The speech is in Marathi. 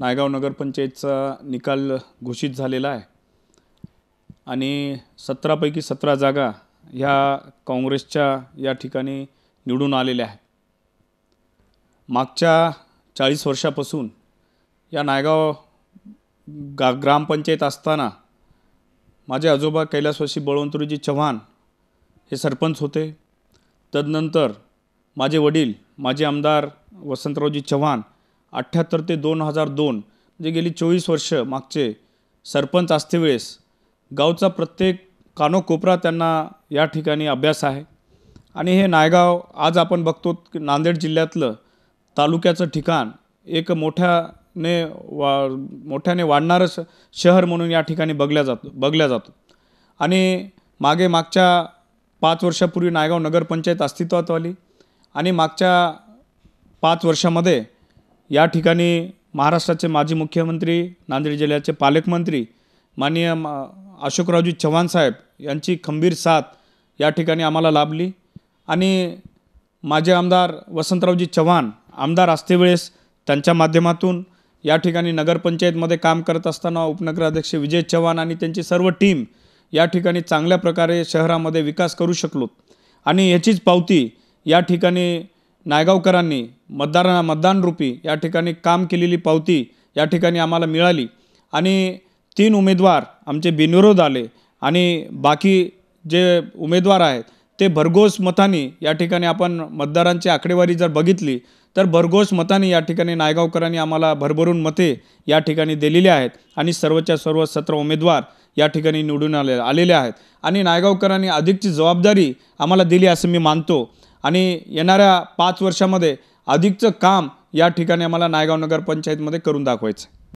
नायगाव नगरपंचायतचा निकाल घोषित झालेला आहे आणि सतरापैकी सतरा जागा ह्या काँग्रेसच्या या ठिकाणी निवडून आलेल्या आहेत मागच्या चाळीस वर्षापासून या नायगाव गा ग्रामपंचायत असताना माझे आजोबा कैलासवासी बळवंतरुजी चव्हाण हे सरपंच होते तदनंतर माझे वडील माझे आमदार वसंतरावजी चव्हाण अठ्ठ्याहत्तर ते दोन हजार दोन म्हणजे गेली चोवीस वर्ष मागचे सरपंच असतेवेळेस गावचा प्रत्येक कानोकोपरा त्यांना या ठिकाणी अभ्यास आहे आणि हे नायगाव आज आपण बघतो की नांदेड जिल्ह्यातलं तालुक्याचं ठिकाण एक मोठ्याने वा मोठ्याने वाढणारं श शहर म्हणून या ठिकाणी बघल्या जातो बघल्या जातो आणि मागे मागच्या पाच वर्षापूर्वी नायगाव नगरपंचायत अस्तित्वात आली आणि मागच्या पाच वर्षामध्ये या ठिकाणी महाराष्ट्राचे माजी मुख्यमंत्री नांदेड जिल्ह्याचे पालकमंत्री माननीय अशोकरावजी चव्हाण साहेब यांची खंबीर साथ या ठिकाणी आम्हाला लाभली आणि माझे आमदार वसंतरावजी चव्हाण आमदार असतेवेळेस त्यांच्या माध्यमातून या ठिकाणी नगरपंचायतमध्ये काम करत असताना उपनगराध्यक्ष विजय चव्हाण आणि त्यांची सर्व टीम या ठिकाणी चांगल्या प्रकारे शहरामध्ये विकास करू शकलो आणि याचीच पावती या ठिकाणी नायगावकरांनी मतदार मतदानरूपी या ठिकाणी काम केलेली पावती या ठिकाणी आम्हाला मिळाली आणि तीन उमेदवार आमचे बिनविरोध आले आणि बाकी जे उमेदवार आहेत ते भरघोस मतांनी या ठिकाणी आपण मतदारांची आकडेवारी जर बघितली तर भरघोस मतांनी या ठिकाणी नायगावकरांनी आम्हाला भरभरून मते या ठिकाणी दिलेली आहेत आणि सर्वच्या सर्व सत्र उमेदवार या ठिकाणी निवडून आले आलेले आहेत आणि नायगावकरांनी अधिकची जबाबदारी आम्हाला दिली असं मी मानतो आणि येणाऱ्या पाच वर्षामध्ये अधिकचं काम या ठिकाणी आम्हाला नायगाव नगरपंचायतमध्ये करून दाखवायचं